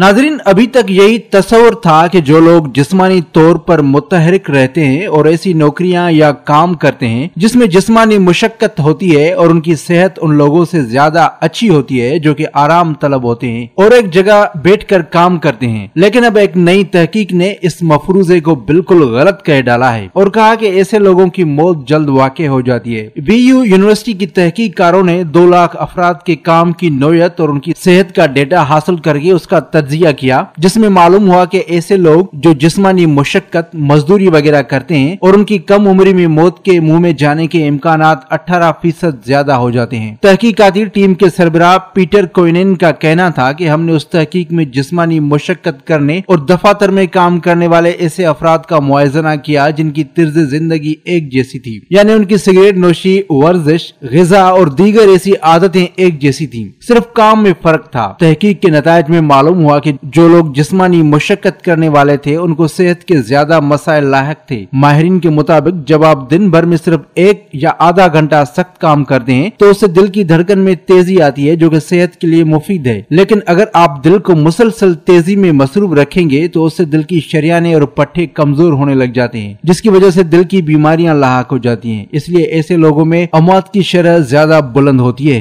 नाजरीन अभी तक यही तस्वर था कि जो लोग जिस्मानी तौर पर मुतहरक रहते हैं और ऐसी नौकरियां या काम करते हैं जिसमें जिस्मानी मुशक्कत होती है और उनकी सेहत उन लोगों से ज्यादा अच्छी होती है जो कि आराम तलब होते हैं और एक जगह बैठकर काम करते हैं लेकिन अब एक नई तहकीक ने इस मफरूजे को बिल्कुल गलत कह डाला है और कहा कि ऐसे लोगों की मौत जल्द वाक़ हो जाती है बी यू यूनिवर्सिटी की तहकीकारों ने दो लाख अफराद के काम की नोयत और उनकी सेहत का डेटा हासिल करके उसका तजिया किया जिसमें मालूम हुआ कि ऐसे लोग जो जिस्मानी मुशक्कत मजदूरी वगैरह करते हैं और उनकी कम उम्र में मौत के मुंह में जाने के इम्कान अठारह फीसद ज्यादा हो जाते हैं तहकीकती टीम के सरबराह पीटर कोइनेन का कहना था कि हमने उस तहकीक में जिस्मानी मुशक्कत करने और दफातर में काम करने वाले ऐसे अफराद का मुआजना किया जिनकी तर्ज जिंदगी एक जैसी थी यानी उनकी सिगरेट नोशी वर्जिश गजा और दीगर ऐसी आदतें एक जैसी थी सिर्फ काम में फर्क था तहकीक के नतज में मालूम हुआ हुआ कि जो लोग जिस्मानी मशक्कत करने वाले थे उनको सेहत के ज्यादा मसाइल लाक थे माहरीन के मुताबिक जब आप दिन भर में सिर्फ एक या आधा घंटा सख्त काम करते हैं तो उससे दिल की धड़कन में तेजी आती है जो की सेहत के लिए मुफीद है लेकिन अगर आप दिल को मुसलसल तेजी में मसरूफ रखेंगे तो उससे दिल की शरियाने और पट्टे कमजोर होने लग जाते हैं जिसकी वजह से दिल की बीमारियां लाक हो जाती हैं इसलिए ऐसे लोगों में अमौत की शरह ज्यादा बुलंद होती है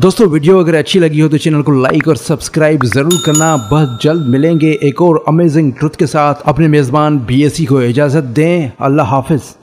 दोस्तों वीडियो अगर अच्छी लगी हो तो चैनल को लाइक और सब्सक्राइब जरूर करना बहुत जल्द मिलेंगे एक और अमेजिंग ट्रुथ के साथ अपने मेज़बान बी e को इजाज़त दें अल्लाह हाफिज़